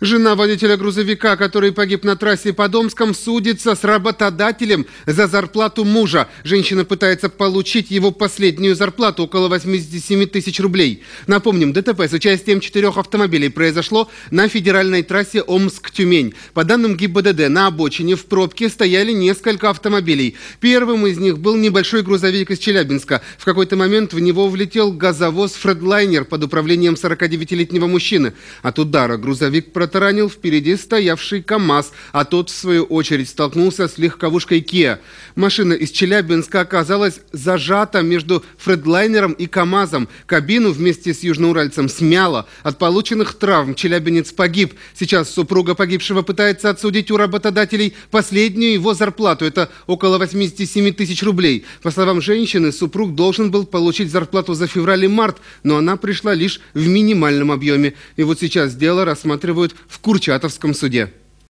Жена водителя грузовика, который погиб на трассе по Омском, судится с работодателем за зарплату мужа. Женщина пытается получить его последнюю зарплату, около 87 тысяч рублей. Напомним, ДТП с участием четырех автомобилей произошло на федеральной трассе Омск-Тюмень. По данным ГИБДД, на обочине в пробке стояли несколько автомобилей. Первым из них был небольшой грузовик из Челябинска. В какой-то момент в него влетел газовоз «Фредлайнер» под управлением 49-летнего мужчины. От удара грузовик против протаранил впереди стоявший КАМАЗ, а тот, в свою очередь, столкнулся с легковушкой «Киа». Машина из Челябинска оказалась зажата между фредлайнером и КАМАЗом. Кабину вместе с южноуральцем смяло. От полученных травм челябинец погиб. Сейчас супруга погибшего пытается отсудить у работодателей последнюю его зарплату. Это около 87 тысяч рублей. По словам женщины, супруг должен был получить зарплату за февраль и март, но она пришла лишь в минимальном объеме. И вот сейчас дело рассматривают в Курчатовском суде.